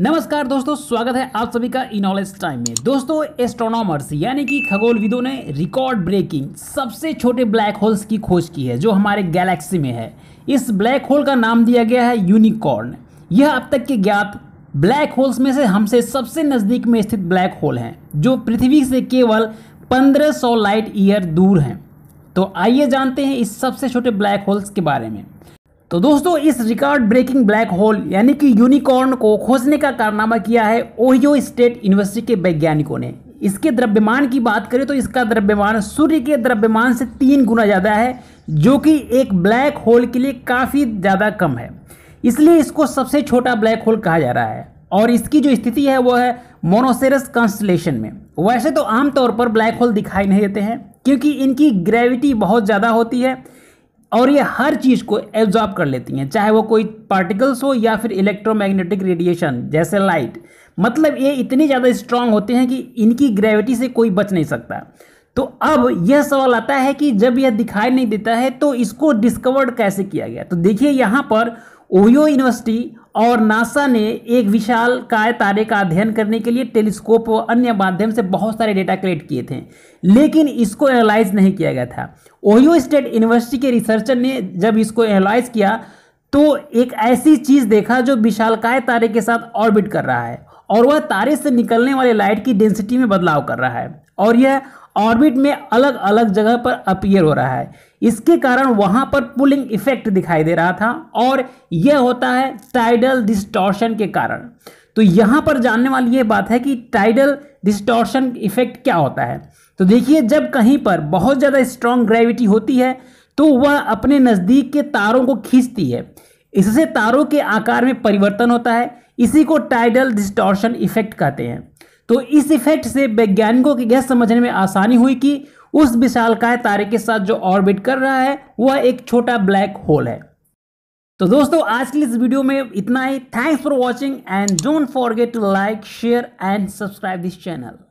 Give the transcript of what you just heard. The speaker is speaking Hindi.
नमस्कार दोस्तों स्वागत है आप सभी का इनॉलेज टाइम में दोस्तों एस्ट्रोनॉमर्स यानी कि खगोलविदों ने रिकॉर्ड ब्रेकिंग सबसे छोटे ब्लैक होल्स की खोज की है जो हमारे गैलेक्सी में है इस ब्लैक होल का नाम दिया गया है यूनिकॉर्न यह अब तक के ज्ञात ब्लैक होल्स में से हमसे सबसे नज़दीक में स्थित ब्लैक होल हैं जो पृथ्वी से केवल पंद्रह लाइट ईयर दूर हैं तो आइए जानते हैं इस सबसे छोटे ब्लैक होल्स के बारे में तो दोस्तों इस रिकॉर्ड ब्रेकिंग ब्लैक होल यानी कि यूनिकॉर्न को खोजने का कारनामा किया है ओहियो स्टेट यूनिवर्सिटी के वैज्ञानिकों ने इसके द्रव्यमान की बात करें तो इसका द्रव्यमान सूर्य के द्रव्यमान से तीन गुना ज़्यादा है जो कि एक ब्लैक होल के लिए काफ़ी ज़्यादा कम है इसलिए इसको सबसे छोटा ब्लैक होल कहा जा रहा है और इसकी जो स्थिति है वह है मोनोसेरस कॉन्स्टलेशन में वैसे तो आमतौर पर ब्लैक होल दिखाई नहीं देते हैं क्योंकि इनकी ग्रेविटी बहुत ज़्यादा होती है और ये हर चीज़ को एब्जॉर्ब कर लेती हैं चाहे वो कोई पार्टिकल्स हो या फिर इलेक्ट्रोमैग्नेटिक रेडिएशन जैसे लाइट मतलब ये इतने ज़्यादा स्ट्रांग होते हैं कि इनकी ग्रेविटी से कोई बच नहीं सकता तो अब यह सवाल आता है कि जब यह दिखाई नहीं देता है तो इसको डिस्कवर्ड कैसे किया गया तो देखिए यहाँ पर ओयो यूनिवर्सिटी और नासा ने एक विशाल काय तारे का अध्ययन करने के लिए टेलीस्कोप और अन्य माध्यम से बहुत सारे डेटा कलेक्ट किए थे लेकिन इसको एनालाइज नहीं किया गया था ओयो स्टेट यूनिवर्सिटी के रिसर्चर ने जब इसको एनालाइज किया तो एक ऐसी चीज़ देखा जो विशालकाय तारे के साथ ऑर्बिट कर रहा है और वह तारे से निकलने वाले लाइट की डेंसिटी में बदलाव कर रहा है और यह ऑर्बिट में अलग अलग जगह पर अपीयर हो रहा है इसके कारण वहां पर पुलिंग इफेक्ट दिखाई दे रहा था और यह होता है टाइडल डिस्टॉर्शन के कारण तो यहाँ पर जानने वाली ये बात है कि टाइडल डिस्टॉर्शन इफेक्ट क्या होता है तो देखिए जब कहीं पर बहुत ज़्यादा स्ट्रॉन्ग ग्रेविटी होती है तो वह अपने नज़दीक के तारों को खींचती है इससे तारों के आकार में परिवर्तन होता है इसी को टाइडल डिस्टॉर्शन इफेक्ट कहते हैं तो इस इफेक्ट से वैज्ञानिकों की यह समझने में आसानी हुई कि उस विशालकाय तारे के साथ जो ऑर्बिट कर रहा है वह एक छोटा ब्लैक होल है तो दोस्तों आज की इस वीडियो में इतना ही thanks for watching and don't forget to like share and subscribe this channel